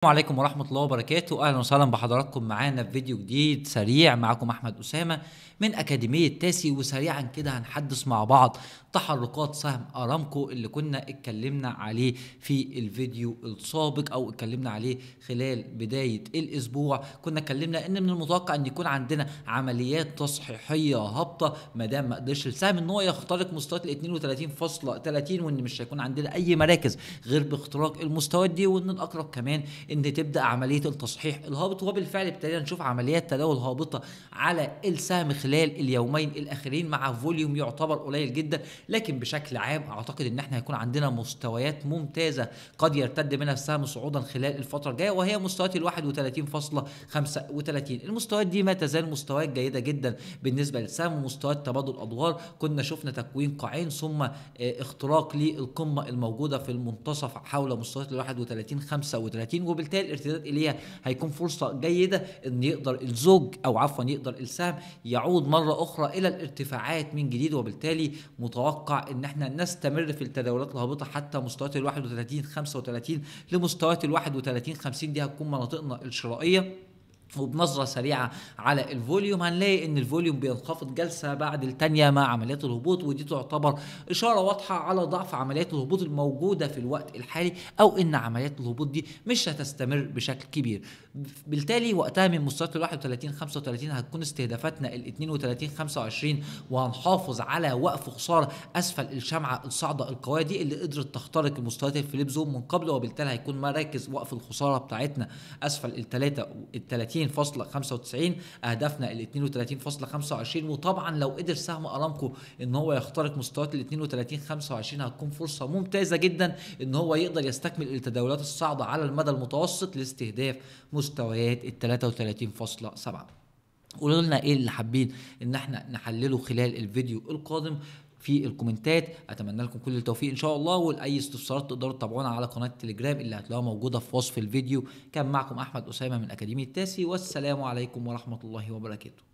السلام عليكم ورحمة الله وبركاته أهلا وسهلا بحضراتكم معانا في فيديو جديد سريع معاكم أحمد أسامة من أكاديمية تاسي وسريعا كده هنحدث مع بعض تحركات سهم أرامكو اللي كنا اتكلمنا عليه في الفيديو السابق أو اتكلمنا عليه خلال بداية الأسبوع كنا اتكلمنا إن من المتوقع إن يكون عندنا عمليات تصحيحية هابطة ما دام ما قدرش السهم إن هو يخترق مستويات ال 32.30 وإن مش هيكون عندنا أي مراكز غير باختراق المستويات دي وإن الأقرب كمان ان تبدا عمليه التصحيح الهابط وبالفعل ابتدينا نشوف عمليات تداول هابطه على السهم خلال اليومين الاخرين مع فوليوم يعتبر قليل جدا لكن بشكل عام اعتقد ان احنا هيكون عندنا مستويات ممتازه قد يرتد منها السهم صعودا خلال الفتره الجايه وهي مستويات ال 31.35 المستويات دي ما تزال مستويات جيده جدا بالنسبه للسهم ومستويات تبادل ادوار كنا شفنا تكوين قاعين ثم آه، اختراق للقمه الموجوده في المنتصف حول مستويات ال 31 35 فبالتالي الارتداد اليها هيكون فرصه جيده ان يقدر الزوج او عفوا يقدر السهم يعود مره اخرى الى الارتفاعات من جديد وبالتالي متوقع ان احنا نستمر في التداولات الهابطه حتى مستويات ال 31 35 لمستويات ال 31 50 دي هتكون مناطقنا الشرائيه وبنظره سريعه على الفوليوم هنلاقي ان الفوليوم بينخفض جلسه بعد الثانيه مع عمليات الهبوط ودي تعتبر اشاره واضحه على ضعف عمليات الهبوط الموجوده في الوقت الحالي او ان عمليات الهبوط دي مش هتستمر بشكل كبير بالتالي وقتها من مستويات ال 31 35 هتكون استهدافاتنا ال 32 25 وهنحافظ على وقف خساره اسفل الشمعه الصاعده القويه دي اللي قدرت تخترق مستويات الفليب زون من قبل وبالتالي هيكون مراكز وقف الخساره بتاعتنا اسفل ال 33 30.95 اهدافنا ال 32.25 وطبعا لو قدر سهم ارامكو ان هو يخترق مستويات ال 32.25 هتكون فرصه ممتازه جدا ان هو يقدر يستكمل التداولات الصاعده على المدى المتوسط لاستهداف مستويات ال 33.7 قولوا لنا ايه اللي حابين ان احنا نحلله خلال الفيديو القادم في الكومنتات اتمنى لكم كل التوفيق ان شاء الله ولاي استفسارات تقدروا تتابعونا على قناه التليجرام اللي هتلاقوها موجوده في وصف الفيديو كان معكم احمد اسامه من اكاديميه تاسي والسلام عليكم ورحمه الله وبركاته